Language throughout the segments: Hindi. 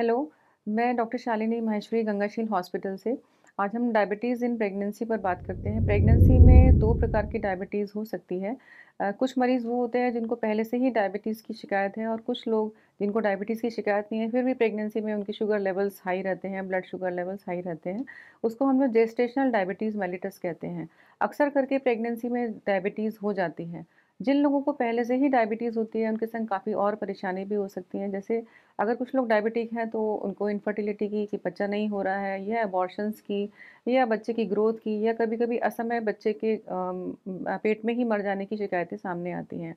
हेलो मैं डॉक्टर शालिनी महेश्वरी गंगाशील हॉस्पिटल से आज हम डायबिटीज़ इन प्रेगनेंसी पर बात करते हैं प्रेगनेंसी में दो प्रकार की डायबिटीज़ हो सकती है आ, कुछ मरीज़ वो होते हैं जिनको पहले से ही डायबिटीज़ की शिकायत है और कुछ लोग जिनको डायबिटीज़ की शिकायत नहीं है फिर भी प्रेगनेंसी में उनके शुगर लेवल्स हाई रहते हैं ब्लड शुगर लेवल्स हाई रहते हैं उसको हम लोग जेस्टेशनल डायबिटीज़ मेलिटस कहते हैं अक्सर करके प्रेगनेंसी में डायबिटीज़ हो जाती है जिन लोगों को पहले से ही डायबिटीज़ होती है उनके संग काफ़ी और परेशानी भी हो सकती हैं जैसे अगर कुछ लोग डायबिटिक हैं तो उनको इनफर्टिलिटी की कि बच्चा नहीं हो रहा है या अबॉर्शंस की या बच्चे की ग्रोथ की या कभी कभी असमय बच्चे के पेट में ही मर जाने की शिकायतें सामने आती हैं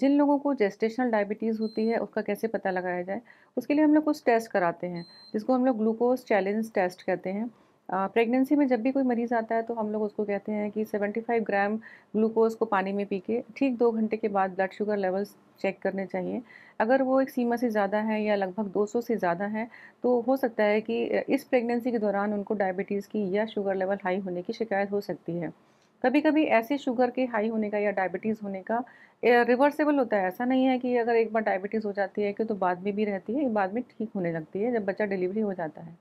जिन लोगों को जेस्टेशनल डायबिटीज़ होती है उसका कैसे पता लगाया जाए उसके लिए हम लोग कुछ टेस्ट कराते हैं जिसको हम लोग ग्लूकोज चैलेंज टेस्ट कहते हैं प्रेगनेंसी में जब भी कोई मरीज़ आता है तो हम लोग उसको कहते हैं कि 75 ग्राम ग्लूकोज को पानी में पी के ठीक दो घंटे के बाद ब्लड शुगर लेवल्स चेक करने चाहिए अगर वो एक सीमा से ज़्यादा है या लगभग 200 से ज़्यादा है तो हो सकता है कि इस प्रेगनेंसी के दौरान उनको डायबिटीज़ की या शुगर लेवल हाई होने की शिकायत हो सकती है कभी कभी ऐसे शुगर के हाई होने का या डायबिटीज़ होने का रिवर्सेबल होता है ऐसा नहीं है कि अगर एक बार डायबिटीज़ हो जाती है कि तो बाद में भी रहती है बाद में ठीक होने लगती है जब बच्चा डिलीवरी हो जाता है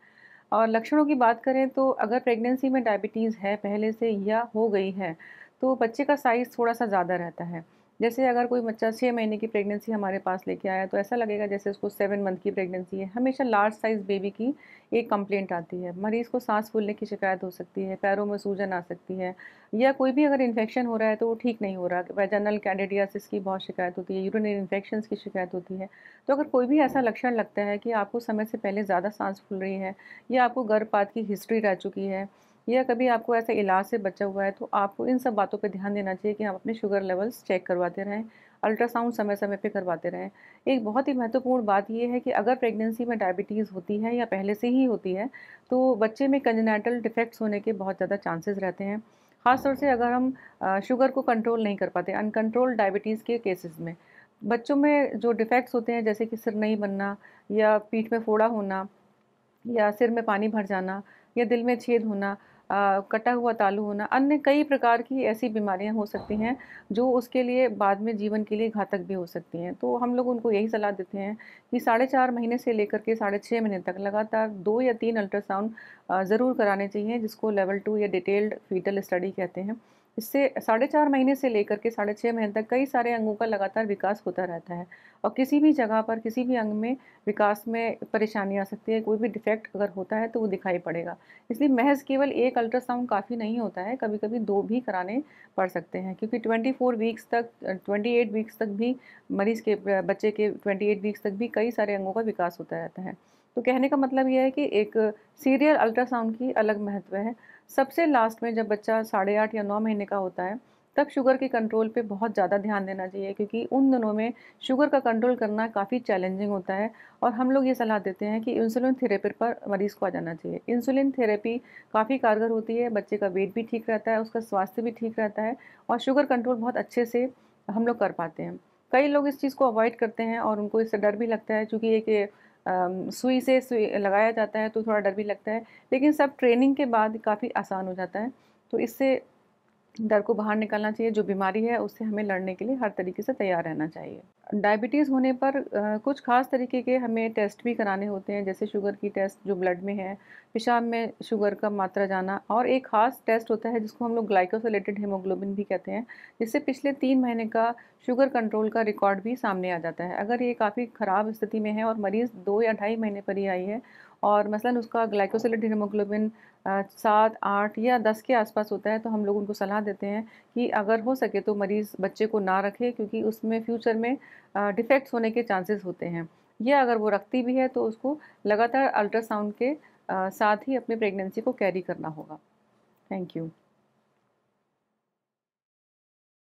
और लक्षणों की बात करें तो अगर प्रेगनेंसी में डायबिटीज़ है पहले से या हो गई है तो बच्चे का साइज़ थोड़ा सा ज़्यादा रहता है जैसे अगर कोई बच्चा छः महीने की प्रेगनेंसी हमारे पास लेके आया तो ऐसा लगेगा जैसे उसको सेवन मंथ की प्रेगनेंसी है हमेशा लार्ज साइज़ बेबी की एक कंप्लेंट आती है मरीज़ को सांस फूलने की शिकायत हो सकती है पैरों में सूजन आ सकती है या कोई भी अगर इन्फेक्शन हो रहा है तो वो ठीक नहीं हो रहा जनरल कैंडिडियासिस की बहुत शिकायत होती है यूरिनरी इन्फेक्शन की शिकायत होती है तो अगर कोई भी ऐसा लक्षण लगता है कि आपको समय से पहले ज़्यादा सांस फूल रही है या आपको गर्भपात की हिस्ट्री रह चुकी है या कभी आपको ऐसा इलाज से बचा हुआ है तो आपको इन सब बातों पर ध्यान देना चाहिए कि हम अपने शुगर लेवल्स चेक करवाते रहें अल्ट्रासाउंड समय समय पे करवाते रहें एक बहुत ही महत्वपूर्ण बात यह है कि अगर प्रेगनेंसी में डायबिटीज़ होती है या पहले से ही होती है तो बच्चे में कंजनेटल डिफेक्ट्स होने के बहुत ज़्यादा चांसेस रहते हैं ख़ासतौर से अगर हम शुगर को कंट्रोल नहीं कर पाते अनकंट्रोल डायबिटीज़ के केसेस में बच्चों में जो डिफेक्ट्स होते हैं जैसे कि सिर नहीं बनना या पीठ में फोड़ा होना या सिर में पानी भर जाना या दिल में छेद होना कटा हुआ तालू होना अन्य कई प्रकार की ऐसी बीमारियां हो सकती हैं जो उसके लिए बाद में जीवन के लिए घातक भी हो सकती हैं तो हम लोग उनको यही सलाह देते हैं कि साढ़े चार महीने से लेकर के साढ़े छः महीने तक लगातार दो या तीन अल्ट्रासाउंड ज़रूर कराने चाहिए जिसको लेवल टू या डिटेल्ड फीटल स्टडी कहते हैं इससे साढ़े चार महीने से लेकर के साढ़े छः महीने तक कई सारे अंगों का लगातार विकास होता रहता है और किसी भी जगह पर किसी भी अंग में विकास में परेशानी आ सकती है कोई भी डिफेक्ट अगर होता है तो वो दिखाई पड़ेगा इसलिए महज केवल एक अल्ट्रासाउंड काफ़ी नहीं होता है कभी कभी दो भी कराने पड़ सकते हैं क्योंकि ट्वेंटी फोर वीक्स तक ट्वेंटी एट वीक्स तक भी मरीज़ के बच्चे के ट्वेंटी एट वीक्स तक भी कई सारे अंगों का विकास होता रहता है तो कहने का मतलब यह है कि एक सीरियल अल्ट्रासाउंड की अलग महत्व है सबसे लास्ट में जब बच्चा साढ़े आठ या नौ महीने का होता है तब शुगर के कंट्रोल पे बहुत ज़्यादा ध्यान देना चाहिए क्योंकि उन दिनों में शुगर का कंट्रोल करना काफ़ी चैलेंजिंग होता है और हम लोग ये सलाह देते हैं कि इंसुलिन थेरेपी पर मरीज़ को आ जाना चाहिए इंसुलिन थेरेपी काफ़ी कारगर होती है बच्चे का वेट भी ठीक रहता है उसका स्वास्थ्य भी ठीक रहता है और शुगर कंट्रोल बहुत अच्छे से हम लोग कर पाते हैं कई लोग इस चीज़ को अवॉइड करते हैं और उनको इससे डर भी लगता है चूँकि एक सुई से सुई लगाया जाता है तो थोड़ा डर भी लगता है लेकिन सब ट्रेनिंग के बाद काफ़ी आसान हो जाता है तो इससे डर को बाहर निकालना चाहिए जो बीमारी है उससे हमें लड़ने के लिए हर तरीके से तैयार रहना चाहिए डायबिटीज़ होने पर कुछ खास तरीके के हमें टेस्ट भी कराने होते हैं जैसे शुगर की टेस्ट जो ब्लड में है पेशाब में शुगर का मात्रा जाना और एक खास टेस्ट होता है जिसको हम लोग ग्लाइकोसोलेटेड हेमोग्लोबिन भी कहते हैं जिससे पिछले तीन महीने का शुगर कंट्रोल का रिकॉर्ड भी सामने आ जाता है अगर ये काफ़ी ख़राब स्थिति में है और मरीज़ दो या ढाई महीने पर ही आई है और मसलन उसका ग्लाइकोसिलेट हीमोग्लोबिन सात आठ या दस के आसपास होता है तो हम लोग उनको सलाह देते हैं कि अगर हो सके तो मरीज़ बच्चे को ना रखे क्योंकि उसमें फ्यूचर में डिफेक्ट्स होने के चांसेस होते हैं या अगर वो रखती भी है तो उसको लगातार अल्ट्रासाउंड के साथ ही अपनी प्रेगनेंसी को कैरी करना होगा थैंक यू